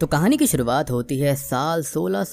तो कहानी की शुरुआत होती है साल सोलह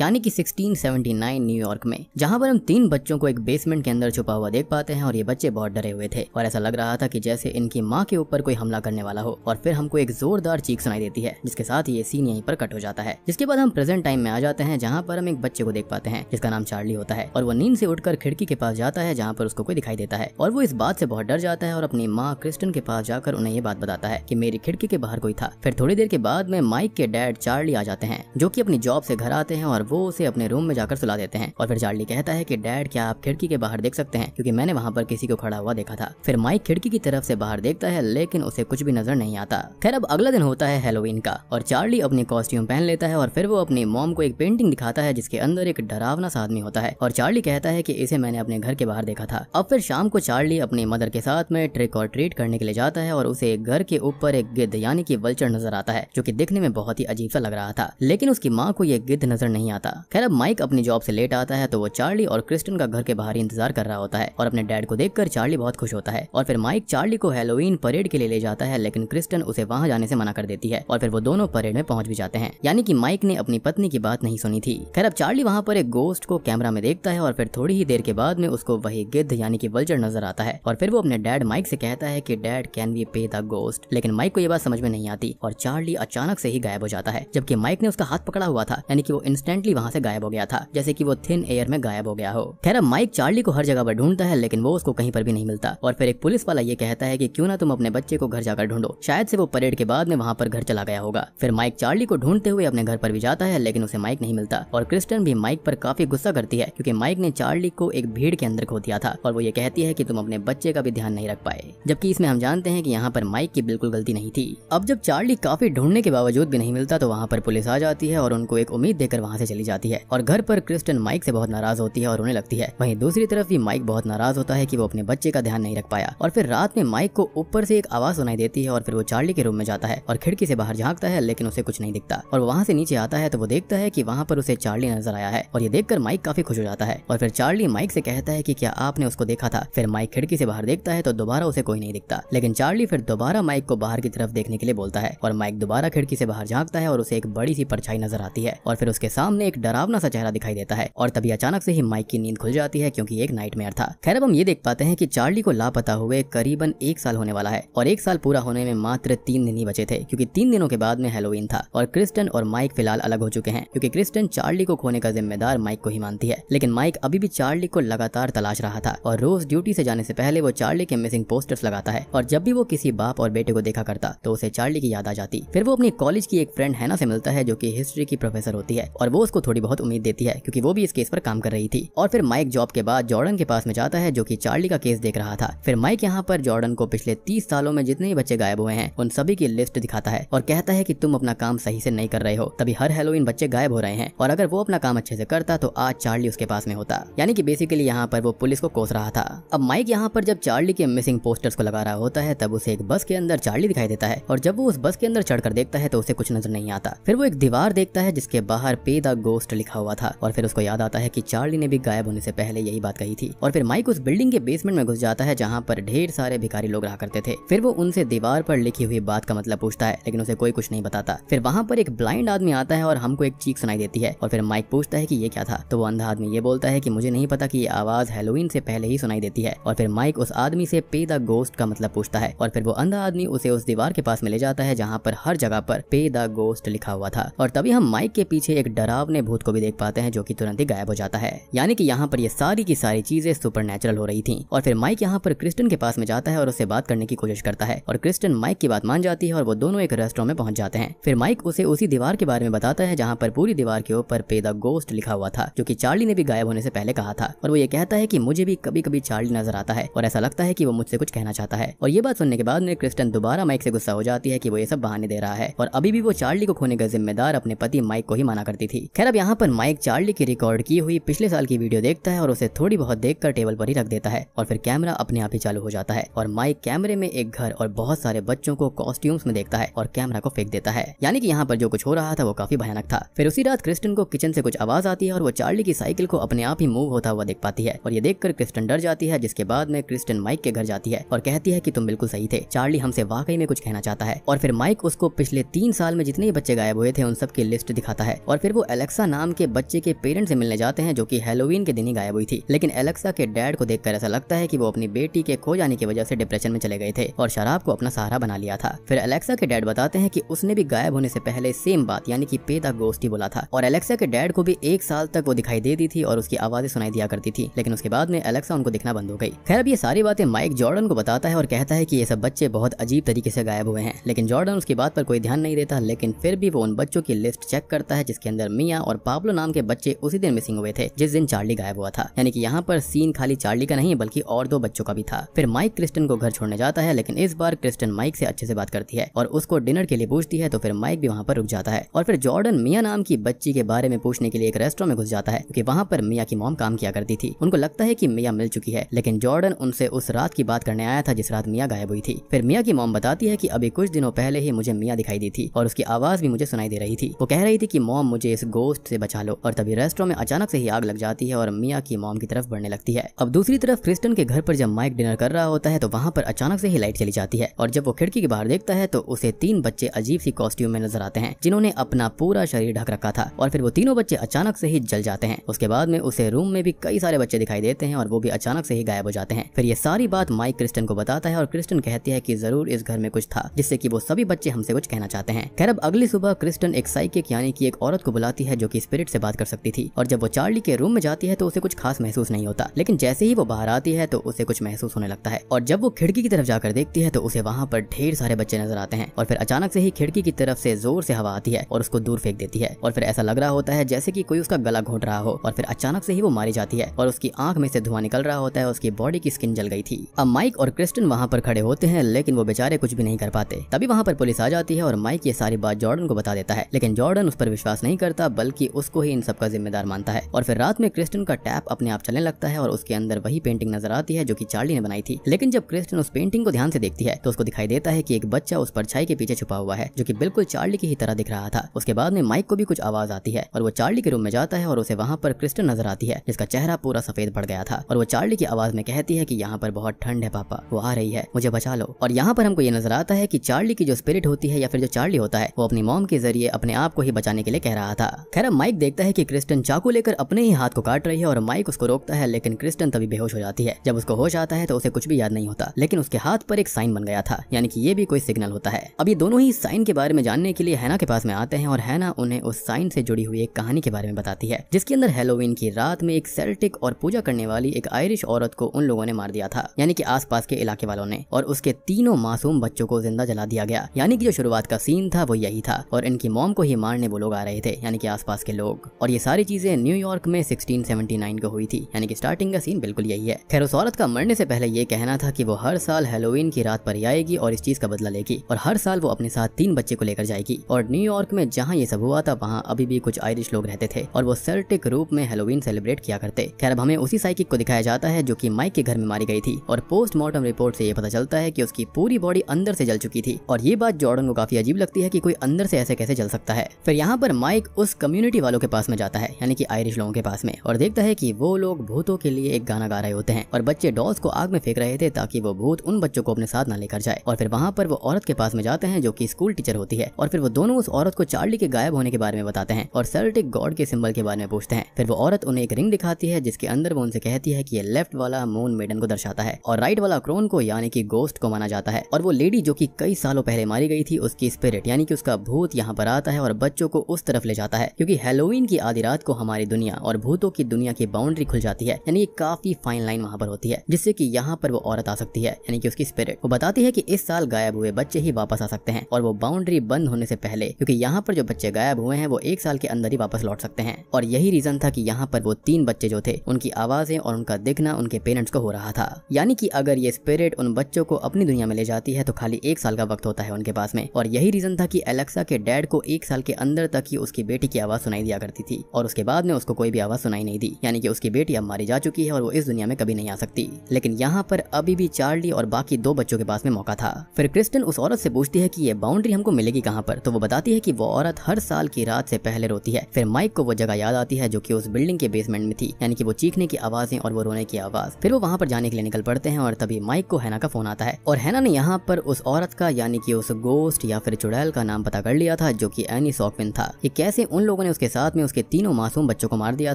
यानी कि 1679 न्यूयॉर्क में जहां पर हम तीन बच्चों को एक बेसमेंट के अंदर छुपा हुआ देख पाते हैं और ये बच्चे बहुत डरे हुए थे और ऐसा लग रहा था कि जैसे इनकी माँ के ऊपर कोई हमला करने वाला हो और फिर हमको एक जोरदार चीख सुनाई देती है जिसके साथ ये सीन यहीं पर कट हो जाता है जिसके बाद हम प्रेजेंट टाइम में आ जाते हैं जहाँ पर हम एक बच्चे को देख पाते हैं जिसका नाम चार्ली होता है और वो नींद से उठकर खिड़की के पास जाता है जहाँ पर उसको कोई दिखाई देता है और वो इस बात से बहुत डर जाता है और अपनी माँ क्रिस्टन के पास जाकर उन्हें ये बात बताता है की मेरी खिड़की के बाहर कोई था फिर थोड़ी देर के बाद में माइक के डैड चार्ली आ जाते हैं जो कि अपनी जॉब से घर आते हैं और वो उसे अपने रूम में जाकर सुला देते हैं और फिर चार्ली कहता है कि डैड क्या आप खिड़की के बाहर देख सकते हैं क्योंकि मैंने वहाँ पर किसी को खड़ा हुआ देखा था फिर माइक खिड़की की तरफ से बाहर देखता है लेकिन उसे कुछ भी नजर नहीं आता खैर अब अगला दिन होता है हेलोविन का और चार्ली अपनी कॉस्ट्यूम पहन लेता है और फिर वो अपनी मॉम को एक पेंटिंग दिखाता है जिसके अंदर एक डरावना सा आदमी होता है और चार्ली कहता है की इसे मैंने अपने घर के बाहर देखा था अब फिर शाम को चार्ली अपनी मदर के साथ में ट्रिक और ट्रीट करने के लिए जाता है और उसे घर के ऊपर एक गिद्ध यानी की वल्चर नजर आता है जो की देखने में में बहुत ही अजीब सा लग रहा था लेकिन उसकी माँ को यह गिद्ध नजर नहीं आता खैर अब माइक अपनी जॉब से लेट आता है तो वो चार्ली और क्रिस्टन का घर के बाहर इंतजार कर रहा होता है और अपने डैड को देखकर चार्ली बहुत खुश होता है और फिर माइक चार्ली को हेलोइन परेड के लिए ले जाता है लेकिन क्रिस्टन उसे वहाँ जाने से मना कर देती है और फिर वो दोनों परेड में पहुंच भी जाते हैं यानी कि माइक ने अपनी पत्नी की बात नहीं सुनी थी खैर अब चार्ली वहाँ पर एक गोस्ट को कैमरा में देखता है और फिर थोड़ी ही देर के बाद में उसको वही गिद्ध यानी कि वल्चर नजर आता है और फिर वो अपने डैड माइक से कहता है की dad can we pay the ghost लेकिन माइक को ये बात समझ में नहीं आती और चार्ली अचानक से ही गायब हो जाता है जबकि माइक ने उसका हाथ पकड़ा हुआ था यानी कि वो इंस्टेंटली वहाँ से गायब हो गया था जैसे कि वो थिन एयर में गायब हो गया हो खैर माइक चार्ली को हर जगह पर ढूंढता है लेकिन वो उसको कहीं पर भी नहीं मिलता और फिर एक पुलिस वाला ये कहता है की क्यूँ ना तुम अपने बच्चे को घर जाकर ढूंढो शायद से वो परेड के बाद में वहाँ पर घर चला गया होगा फिर माइक चार्ली को ढूंढते हुए अपने घर पर भी जाता है लेकिन उसे माइक नहीं मिलता और क्रिस्टन भी माइक पर काफी गुस्सा करती है क्योंकि माइक ने चार्ली को एक भीड़ के अंदर खो दिया था और वो ये कहती है की तुम अपने बच्चे का भी ध्यान नहीं रख पाए जबकि इसमें हम जानते हैं की यहाँ पर माइक की बिल्कुल गलती नहीं थी अब जब चार्ली काफी ढूंढने के बावजूद भी नहीं मिलता तो वहाँ पर पुलिस आ जाती है और उनको एक उम्मीद देकर वहाँ से चली जाती है और घर पर क्रिस्टन माइक से बहुत नाराज होती है और उन्हें लगती है वहीं दूसरी तरफ भी माइक बहुत नाराज होता है कि वो अपने बच्चे का ध्यान नहीं रख पाया और फिर रात में माइक को ऊपर से एक आवाज सुनाई देती है और फिर वो चार्ली के रूम में जाता है और खिड़की से बाहर झांकता है लेकिन उसे कुछ नहीं दिखता और वहाँ से नीचे आता है तो वो देखता है की वहाँ पर उसे चार्ली नजर आया है और ये देखकर माइक काफी खुश हो जाता है और फिर चार्ली माइक से कहता है की क्या आपने उसको देखा था फिर माइक खिड़की से बाहर देखता है तो दोबारा उसे कोई नहीं दिखता लेकिन चार्ली फिर दोबारा माइक को बाहर की तरफ देखने के लिए बोलता है और माइक दोबारा खिड़की से बाहर झांकता है और उसे एक बड़ी सी परछाई नजर आती है और फिर उसके सामने एक डरावना सा चेहरा दिखाई देता है और तभी अचानक से ही माइक की नींद खुल जाती है क्योंकि एक मेयर था खैर अब हम ये देख पाते हैं कि चार्ली को लापता हुए करीबन एक साल होने वाला है और एक साल पूरा होने में मात्र तीन दिन ही बचे थे क्योंकि तीन दिनों के बाद में हेलोविन था और क्रिस्टन और माइक फिलहाल अलग हो चुके हैं क्योंकि क्रिस्टन चार्ली को खोने का जिम्मेदार माइक को ही मानती है लेकिन माइक अभी भी चार्ली को लगातार तलाश रहा था और रोज ड्यूटी से जाने से पहले वो चार्ली के मिसिंग पोस्टर्स लगाता है और जब भी वो किसी बाप और बेटे को देखा करता तो उसे चार्ली की याद आ जाती फिर वो अपनी कॉलेज कॉलेज की एक फ्रेंड हैना से मिलता है जो कि हिस्ट्री की प्रोफेसर होती है और वो उसको थोड़ी बहुत उम्मीद देती है क्योंकि वो भी इस केस पर काम कर रही थी और फिर माइक जॉब के बाद जॉर्डन के पास में जाता है जो की चार्ली का केस देख रहा था फिर माइक यहाँ पर जॉर्डन को पिछले तीस सालों में जितने बच्चे गायब हुए हैं उन सभी की लिस्ट दिखाता है और कहता है की तुम अपना काम सही से नहीं कर रहे हो तभी हर हेलोइन बच्चे गायब हो रहे हैं और अगर वो अपना काम अच्छे से करता तो आज चार्ली उसके पास में होता यानी कि बेसिकली यहाँ पर वो पुलिस को कोस रहा था अब माइक यहाँ पर जब चार्ली के मिसिंग पोस्टर्स को लगा रहा होता है तब उसे एक बस के अंदर चार्ली दिखाई देता है और जब वो उस बस के अंदर चढ़कर देखता है तो उसे से कुछ नजर नहीं आता फिर वो एक दीवार देखता है जिसके बाहर पे द गोस्ट लिखा हुआ था और फिर उसको याद आता है की चार्ली ने भी गायब होने से पहले यही बात कही थी और फिर माइक उस बिल्डिंग के बेसमेंट में घुस जाता है जहाँ पर ढेर सारे भिखारी लोग रहा करते थे फिर वो उनसे दीवार पर लिखी हुई बात का मतलब पूछता है लेकिन उसे कोई कुछ नहीं बताता फिर वहाँ पर एक ब्लाइंड आदमी आता है और हमको एक चीख सुनाई देती है और फिर माइक पूछता है कि ये क्या था तो वो अंधा आदमी ये बोलता है कि मुझे नहीं पता कि ये आवाज हेलोइन से पहले ही सुनाई देती है और फिर माइक उस आदमी से पे द गोस्ट का मतलब पूछता है और फिर वो अंधा आदमी उसे उस दीवार के पास में ले जाता है जहाँ पर हर जगह पर पे ही द गोस्ट लिखा हुआ था और तभी हम माइक के पीछे एक डरावने भूत को भी देख पाते हैं जो की तुरंत ही गायब हो जाता है यानी कि यहाँ पर ये सारी की सारी चीजें सुपर हो रही थी और फिर माइक यहाँ पर क्रिस्टन के पास में जाता है और उससे बात करने की कोशिश करता है और क्रिस्टन माइक की बात मान जाती है और वो दोनों एक रेस्टोरेंट में पहुंच जाते हैं फिर माइक उसे उसी दीवार के बारे में बताता है जहाँ पर पूरी दीवार के ऊपर पे द गोस्ट लिखा हुआ था जो की चार्ली ने भी गायब होने से पहले कहा था और वो ये कहता है की मुझे भी कभी कभी चार्ली नजर आता है और ऐसा लगता है की वो मुझसे कुछ कहना चाहता है और ये बात सुनने के बाद में क्रिस्टन दोबारा माइक से गुस्सा हो जाती है की वो ये सब बहाने दे रहा है और अभी भी वो चार्ली को खोने का जिम्मेदार अपने पति माइक को ही माना करती थी खैर अब यहाँ पर माइक चार्ली की रिकॉर्ड की हुई पिछले साल की वीडियो देखता है और उसे थोड़ी बहुत देखकर टेबल पर ही रख देता है और फिर कैमरा अपने आप ही चालू हो जाता है और माइक कैमरे में एक घर और बहुत सारे बच्चों को कॉस्ट्यूम्स में देखता है और कैमरा को फेंक देता है यानी कि यहाँ पर जो कुछ हो रहा था वो काफी भयानक था फिर उसी रात क्रिस्टन को किचन से कुछ आवाज आती है और वो चार्ली की साइकिल को अपने आप ही मूव होता हुआ देख पाती है और ये देखकर क्रिस्टन डर जाती है जिसके बाद में क्रिस्टन माइक के घर जाती है और कहती है की तुम बिल्कुल सही थे चार्ली हमसे वाकई में कुछ कहना चाहता है और फिर माइक उसको पिछले तीन साल में जितने बच्चे गायब हुए थे उन सब की लिस्ट दिखाता है और फिर वो एलेक्सा नाम के बच्चे के पेरेंट से मिलने जाते हैं जो की हेलोवीन के दिन ही गायब हुई थी लेकिन एलेक्सा के डैड को देखकर ऐसा लगता है की वो अपनी बेटी के खो जाने की वजह से डिप्रेशन में चले गए थे और शराब को अपना सहारा बना लिया था फिर एलेक्सा के डैड बताते हैं की उसने भी गायब होने से पहले सेम बात यानी की पेदा गोष्ठी बोला था और एलेक्सा के डैड को भी एक साल तक वो दिखाई दे दी थी और उसकी आवाजें सुनाई दिया करती थी लेकिन उसके बाद में एलेक्सा उनको दिखना बंद हो गई खैर अब ये सारी बातें माइक जॉर्डन को बताता है और कहता है कि ये सब बच्चे बहुत अजीब तरीके से गायब हुए हैं लेकिन जॉर्डन उसकी बात पर कोई ध्यान नहीं देता था लेकिन फिर भी वो उन बच्चों की लिस्ट चेक करता है जिसके अंदर मिया और पाब्लो नाम के बच्चे उसी दिन मिसिंग हुए थे जिस दिन चार्ली गायब हुआ था यानी कि यहाँ पर सीन खाली चार्ली का नहीं बल्कि और दो बच्चों का भी था फिर माइक क्रिस्टन को घर छोड़ने जाता है लेकिन इस बार क्रिस्टन माइक से अच्छे से बात करती है और उसको डिनर के लिए पूछती है तो फिर माइक भी वहाँ पर रुक जाता है और फिर जॉर्डन मिया नाम की बच्ची के बारे में पूछने के लिए एक रेस्टोरेंट में घुस जाता है क्योंकि वहाँ पर मिया की मॉम काम किया करती थी उनको लगता है की मिया मिल चुकी है लेकिन जॉर्डन उनसे उस रात की बात करने आया था जिस रात मिया गायब हुई थी फिर मिया की मॉम बताती है की अभी कुछ दिनों पहले ही मुझे मिया दिखाई दी थी और उसकी आवाज भी मुझे सुनाई दे रही थी वो कह रही थी कि मॉम मुझे इस गोस्ट से बचा लो और तभी रेस्टोरों में अचानक से ही आग लग जाती है और मिया की मॉम की तरफ बढ़ने लगती है अब दूसरी तरफ क्रिस्टन के घर पर जब माइक डिनर कर रहा होता है तो वहाँ पर अचानक से ही लाइट चली जाती है और जब वो खिड़की के बाहर देखता है तो उसे तीन बच्चे अजीब सी कॉस्ट्यूम में नजर आते हैं जिन्होंने अपना पूरा शरीर ढक रखा था और फिर वो तीनों बच्चे अचानक से ही जल जाते हैं उसके बाद में उसे रूम में भी कई सारे बच्चे दिखाई देते हैं और वो भी अचानक से ही गायब हो जाते हैं फिर ये सारी बात माइक क्रिस्टन को बताता है और क्रिस्टन कहती है की जरूर इस घर में कुछ था जिससे की वो सभी बच्चे हमसे कुछ कहना चाहते हैं खैर अब अगली सुबह क्रिस्टन एक साइकिक यानी कि एक औरत को बुलाती है जो कि स्पिरिट से बात कर सकती थी और जब वो चार्ली के रूम में जाती है तो उसे कुछ खास महसूस नहीं होता लेकिन जैसे ही वो बाहर आती है तो उसे कुछ महसूस होने लगता है और जब वो खिड़की की तरफ जाकर देखती है तो उसे वहाँ पर ढेर सारे बच्चे नजर आते हैं और फिर अचानक से ही खिड़की की तरफ से जोर से हवा आती है और उसको दूर फेंक देती है और फिर ऐसा लग रहा होता है जैसे की कोई उसका गला घोट रहा हो और फिर अचानक से ही वो मारी जाती है और उसकी आंख में से धुआं निकल रहा होता है उसकी बॉडी की स्किन जल गई थी अब माइक और क्रिस्टन वहाँ पर खड़े होते हैं लेकिन वो बेचारे कुछ भी नहीं कर पाते तभी वहाँ पर पुलिस आ जाती है और माइक ये सारी बात जॉर्डन को बता देता है लेकिन जॉर्डन उस पर विश्वास नहीं करता बल्कि उसको ही इन सबका जिम्मेदार मानता है और फिर रात में क्रिस्टन का टैप अपने आप चलने लगता है और उसके अंदर वही पेंटिंग नजर आती है जो की चार्ली ने बनाई थी लेकिन जब क्रिस्टन उस पेंटिंग को ध्यान से देखती है तो उसको दिखाई देता है की एक बच्चा उस परछाई के पीछे छुपा हुआ है जो की बिल्कुल चार्ली की ही तरह दिख रहा था उसके बाद में माइक को भी कुछ आवाज आती है और वो चार्ली के रूम में जाता है और उसे वहाँ पर क्रिस्टन नजर आती है जिसका चेहरा पूरा सफेद पड़ गया था और वो चार्ली की आवाज में कहती है की यहाँ पर बहुत ठंड है पापा वो आ रही है मुझे बचा लो और यहाँ पर हमको ये नजर आता है की चार्ली की जो स्पिरिट होती है या फिर जो चार्ली होता है वो अपनी मोम के जरिए अपने आप को ही बचाने के लिए कह रहा था खैर माइक देखता है की क्रिस्टन चाकू लेकर अपने ही हाथ को काट रही है और माइक उसको रोकता है लेकिन क्रिस्टन तभी बेहोश हो जाती है जब उसको होश आता है तो उसे कुछ भी याद नहीं होता लेकिन उसके हाथ पर एक साइन बन गया था यानी कि ये भी कोई सिग्नल होता है अब ये दोनों ही साइन के बारे में जानने के लिए हैना के पास में आते हैं और हैना उन्हें उस साइन से जुड़ी हुई एक कहानी के बारे में बताती है जिसके अंदर हेलोविन की रात में एक सेल्टिक और पूजा करने वाली एक आयरिश औरत को उन लोगों ने मार दिया था यानी कि आसपास के इलाके वालों ने और उसके तीनों मासूम बच्चों को जिंदा जला दिया गया यानी कि जो शुरुआत का सीन था वो यही था और इनकी मोम को ही मारने वो लोग आ रहे थे यानी कि आसपास के लोग और ये सारी चीजें न्यूयॉर्क में 1679 को हुई थी यानी कि स्टार्टिंग का सीन बिल्कुल यही है खैर उस औरत का मरने से पहले ये कहना था कि वो हर साल हेलोवीन की रात पर आएगी और इस चीज का बदला लेगी और हर साल वो अपने साथ तीन बच्चे को लेकर जाएगी और न्यूयॉर्क में जहाँ ये सब हुआ था वहाँ अभी भी कुछ आयरिश लोग रहते थे और वो सेल्टिक रूप में हेलोवीन सेलिब्रेट किया करते खैर अब हमें उसी साइकिक को दिखाया जाता है जो की माइक के घर में मारी गई थी और पोस्टमार्टम रिपोर्ट से ये पता चलता है की उसकी पूरी बॉडी अंदर से जल चुकी थी और ये बात जॉर्डन को काफी अजीब लगती है कि कोई अंदर से ऐसे कैसे जल सकता है फिर यहाँ पर माइक उस कम्युनिटी वालों के पास में जाता है यानी कि आयरिश लोगों के पास में और देखता है कि वो लोग भूतों के लिए एक गाना गा रहे होते हैं और बच्चे डॉल्स को आग में फेंक रहे थे ताकि वो भूत उन बच्चों को अपने साथ ना लेकर जाए और फिर वहाँ पर वो औरत के पास में जाते हैं जो की स्कूल टीचर होती है और फिर वो दोनों उस औरत को चार्ली के गायब होने के बारे में बताते हैं और सेल्टिक गॉड के सिम्बल के बारे में पूछते हैं फिर वो औरत उन्हें एक रिंग दिखाती है जिसके अंदर वो उनसे कहती है की लेफ्ट वाला मून मेडन को दर्शाता है और राइट वाला क्रोन को यानी कि गोस्ट को माना जाता है और वो लेडी जो कि कई सालों पहले मारी गई थी उसकी स्पिरिट यानी कि उसका भूत यहाँ पर आता है और बच्चों को उस तरफ ले जाता है क्योंकि हेलोवीन की आधी रात को हमारी दुनिया और भूतों की दुनिया की बाउंड्री खुल जाती है यानी काफी फाइन लाइन वहाँ पर होती है जिससे की यहाँ पर वो औरत आ सकती है यानी कि उसकी स्पिरिट वो बताती है की इस साल गायब हुए बच्चे ही वापस आ सकते हैं और वो बाउंड्री बंद होने से पहले क्यूँकी यहाँ पर जो बच्चे गायब हुए हैं वो एक साल के अंदर ही वापस लौट सकते हैं और यही रीजन था की यहाँ पर वो तीन बच्चे जो थे उनकी आवाजें और उनका दिखना उनके पेरेंट्स को हो रहा था यानी कि अगर ये स्पिरिट उन बच्चों को अपनी दुनिया में ले जाती है तो खाली एक साल का वक्त होता है उनके पास में और यही रीजन था था कि एलेक्सा के डैड को एक साल के अंदर तक ही उसकी बेटी की आवाज सुनाई दिया करती थी और उसके बाद में उसको कोई भी आवाज सुनाई नहीं दी यानी कि उसकी बेटी अब मारी जा चुकी है और वो इस दुनिया में कभी नहीं आ सकती लेकिन यहाँ पर अभी भी चार्ली और बाकी दो बच्चों के पास में मौका था फिर क्रिस्टन उस औरत से पूछती है की ये बाउंड्री हमको मिलेगी कहाँ पर तो वो बताती है की वो औरत हर साल की रात से पहले रोती है फिर माइक को वो जगह याद आती है जो की उस बिल्डिंग के बेसमेंट में थी यानी कि वो चीखने की आवाजें और वो रोने की आवाज फिर वो वहाँ पर जाने के लिए निकल पड़ते हैं और तभी माइक को हैना का फोन आता है और हैना ने यहाँ पर उस औरत का यानी कि उस गोस्ट या फिर चुड़ैल का नाम पता कर लिया था जो कि एनी सॉकविन था कि कैसे उन लोगों ने उसके साथ में उसके तीनों मासूम बच्चों को मार दिया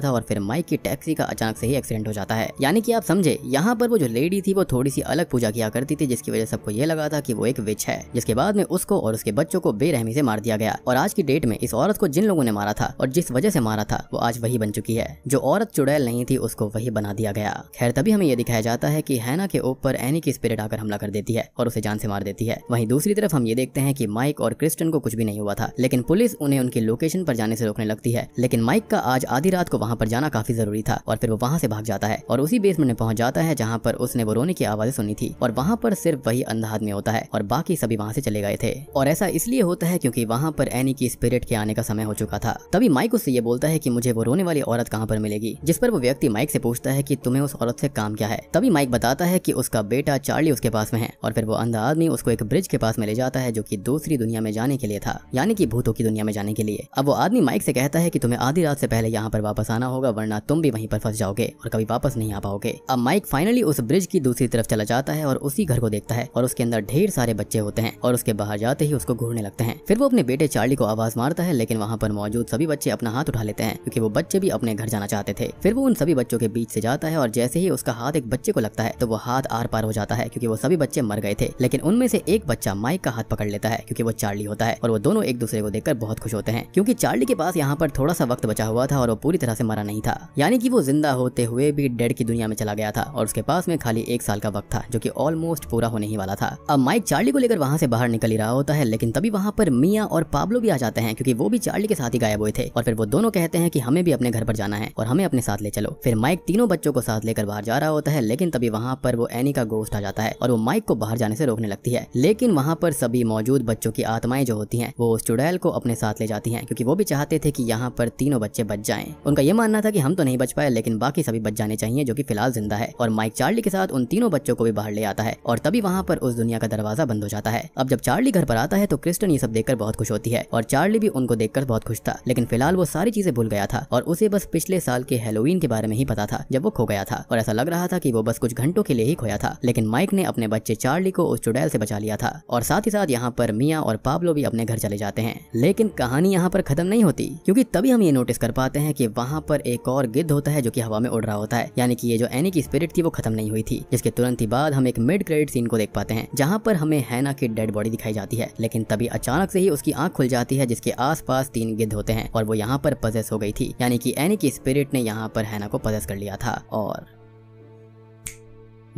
था और फिर माइक की टैक्सी का अचानक से ही एक्सीडेंट हो जाता है यानी कि आप समझे यहाँ पर वो जो लेडी थी वो थोड़ी सी अलग पूजा किया करती थी जिसकी वजह सबको ये लगा था की वो एक विच है जिसके बाद में उसको और उसके बच्चों को बेरहमी से मार दिया गया और आज की डेट में इस औरत को जिन लोगों ने मारा था और जिस वजह से मारा था वो आज वही बन चुकी है जो औरत चुड़ैल नहीं थी उसको वही बना दिया गया खैर तभी हमें ये दिखाया जाता है की हैना के ऊपर एनी की स्पिरिट आकर हमला कर देती है और उसे जान से मार देती है वहीं दूसरी तरफ हम ये देखते हैं की माइक और क्रिस क्रिस्टन को कुछ भी नहीं हुआ था लेकिन पुलिस उन्हें उनकी लोकेशन पर जाने से रोकने लगती है लेकिन माइक का आज आधी रात को वहाँ पर जाना काफी जरूरी था और फिर वो वहाँ से भाग जाता है और उसी बेसमेंट में पहुंच जाता है जहाँ पर उसने वो रोने की आवाज सुनी थी और वहाँ पर सिर्फ वही अंधा आदमी होता है और बाकी सभी वहाँ से चले गए थे और ऐसा इसलिए होता है क्योंकि वहाँ पर एनी की स्पिरिट के आने का समय हो चुका था तभी माइक उससे ये बोलता है की मुझे वो रोने वाली औरत कहाँ पर मिलेगी जिस पर वो व्यक्ति माइक से पूछता है की तुम्हें उस औरत से काम क्या है तभी माइक बताता है की उसका बेटा चार्ली उसके पास में है और फिर वो अंधा आदमी उसको एक ब्रिज के पास में ले जाता है जो की दूसरी दुनिया में में जाने के लिए था यानी कि भूतों की दुनिया में जाने के लिए अब वो आदमी माइक से कहता है कि तुम्हें आधी रात से पहले यहाँ पर वापस आना होगा वरना तुम भी वहीं पर फंस जाओगे और कभी वापस नहीं आ पाओगे अब माइक फाइनली उस ब्रिज की दूसरी तरफ चला जाता है और उसी घर को देखता है और उसके अंदर ढेर सारे बच्चे होते हैं और उसके बाहर जाते ही उसको घूरने लगते हैं फिर वो अपने बेटे चार्ली को आवाज मारता है लेकिन वहाँ पर मौजूद सभी बच्चे अपना हाथ उठा लेते हैं क्यूँकी वो बच्चे भी अपने घर जाना चाहते थे फिर वो उन सभी बच्चों के बीच से जाता है और जैसे ही उसका हाथ एक बच्चे को लगता है तो वो हाथ आर पार हो जाता है क्योंकि वो सभी बच्चे मर गए थे लेकिन उनमें से एक बच्चा माइक का हाथ पकड़ लेता है क्योंकि वो चार्ली चार्ली होता है और वो दोनों एक दूसरे को देखकर बहुत खुश होते हैं क्योंकि चार्ली के पास यहाँ पर थोड़ा सा वक्त बचा हुआ था और वो पूरी तरह से मरा नहीं था यानी कि वो जिंदा होते हुए भी डेड की दुनिया में चला गया था और उसके पास में खाली एक साल का वक्त था जो की ऑलमोस्ट पूरा होने ही वाला था अब माइक चार्ली को लेकर वहाँ से बाहर निकल ही रहा होता है लेकिन तभी वहाँ पर मिया और पाब्लो भी आ जाते हैं क्योंकि वो भी चार्ली के साथ ही गायब हुए थे और फिर वो दोनों कहते हैं कि हमें भी अपने घर पर जाना है और हमें अपने साथ ले चलो फिर माइक तीनों बच्चों को साथ लेकर बाहर जा रहा होता है लेकिन तभी वहाँ पर वो एनी का गोस्ट आ जाता है और वो माइक को बाहर जाने से रोकने लगती है लेकिन वहाँ पर सभी मौजूद बच्चों की आत्मा आत्माएं जो होती हैं वो उस चुड़ैल को अपने साथ ले जाती हैं क्योंकि वो भी चाहते थे कि यहाँ पर तीनों बच्चे बच जाएं उनका ये मानना था कि हम तो नहीं बच पाए लेकिन बाकी सभी बच जाने चाहिए जो कि फिलहाल जिंदा है और माइक चार्ली के साथ उन तीनों बच्चों को भी बाहर ले आता है और तभी वहाँ पर उस दुनिया का दरवाजा बंद हो जाता है अब जब चार्ली घर पर आता है तो क्रिस्टन ये सब देखकर बहुत खुश होती है और चार्ली भी उनको देखकर बहुत खुश था लेकिन फिलहाल वो सारी चीजें भूल गया था और उसे बस पिछले साल के हेलोवीन के बारे में ही पता था जब वो खो गया था और ऐसा लग रहा था कि वो बस कुछ घंटों के लिए ही खोया था लेकिन माइक ने अपने बच्चे चार्ली को उस चुड़ैल से बचा लिया था और साथ ही साथ यहाँ पर मिया और पाप पाब्लो भी अपने घर चले जाते हैं लेकिन कहानी यहाँ पर खत्म नहीं होती क्योंकि तभी हम ये नोटिस कर पाते हैं कि वहाँ पर एक और गिद्ध होता है जो कि हवा में उड़ रहा होता है यानी कि ये जो एनी की स्पिरिट थी वो खत्म नहीं हुई थी जिसके तुरंत ही बाद हम एक मिड क्रेडिट सीन को देख पाते हैं जहाँ पर हमें हैना की डेड बॉडी दिखाई जाती है लेकिन तभी अचानक से ही उसकी आंख खुल जाती है जिसके आसपास तीन गिद्ध होते हैं और वो यहाँ पर पजेस हो गई थी यानी कि एनी की स्पिरिट ने यहाँ पर हैना को पजेस कर लिया था और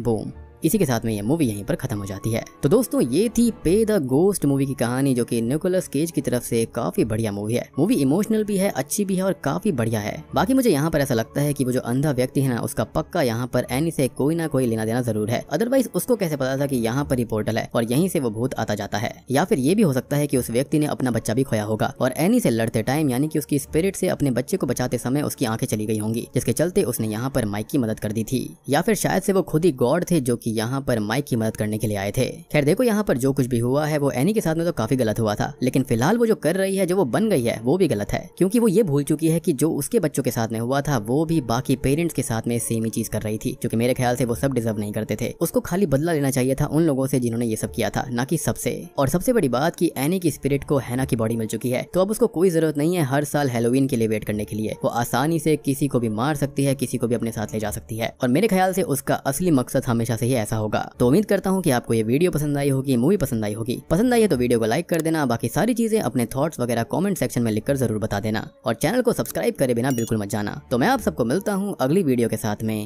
बूम इसी के साथ में ये मूवी यहीं पर खत्म हो जाती है तो दोस्तों ये थी पे द गोस्ट मूवी की कहानी जो की निकोलस केज की तरफ से काफी बढ़िया मूवी है मूवी इमोशनल भी है अच्छी भी है और काफी बढ़िया है बाकी मुझे यहाँ पर ऐसा लगता है की वो जो अंधा व्यक्ति है ना उसका पक्का यहाँ पर एनी से कोई ना कोई लेना देना जरूर है अदरवाइज उसको कैसे पता था की यहाँ पर ही पोर्टल है और यही से वो भूत आता जाता है या फिर ये भी हो सकता है की उस व्यक्ति ने अपना बच्चा भी खोया होगा और एनी से लड़ते टाइम यानी की उसकी स्पिरिट से अपने बच्चे को बचाते समय उसकी आंखें चली गई होंगी जिसके चलते उसने यहाँ पर माइक की मदद कर दी थी या फिर शायद से वो खुद ही गॉड थे जो की की यहाँ पर माइक की मदद करने के लिए आए थे खैर देखो यहाँ पर जो कुछ भी हुआ है वो एनी के साथ में तो काफी गलत हुआ था लेकिन फिलहाल वो जो कर रही है जो वो बन गई है वो भी गलत है क्योंकि वो ये भूल चुकी है कि जो उसके बच्चों के साथ में हुआ था वो भी बाकी पेरेंट्स के साथ में सेम ही चीज कर रही थी जो कि मेरे ख्याल से वो सब डिजर्व नहीं करते थे उसको खाली बदला लेना चाहिए था उन लोगों से जिन्होंने ये सब किया था ना कि सबसे और सबसे बड़ी बात की एनी की स्पिरिट को हैना की बॉडी मिल चुकी है तो अब उसको कोई जरूरत नहीं है हर साल हेलोविन के लिए वेट करने के लिए वो आसानी से किसी को भी मार सकती है किसी को भी अपने साथ ले जा सकती है और मेरे ख्याल से उसका असली मकसद हमेशा से ही ऐसा होगा तो उम्मीद करता हूँ की आपको ये वीडियो पसंद आई होगी मूवी पसंद आई होगी पसंद आई है तो वीडियो को लाइक कर देना बाकी सारी चीजें अपने थॉट्स वगैरह कॉमेंट सेक्शन में लिखकर जरूर बता देना और चैनल को सब्सक्राइब करे बिना बिल्कुल मत जाना तो मैं आप सबको मिलता हूँ अगली वीडियो के साथ में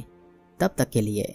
तब तक के लिए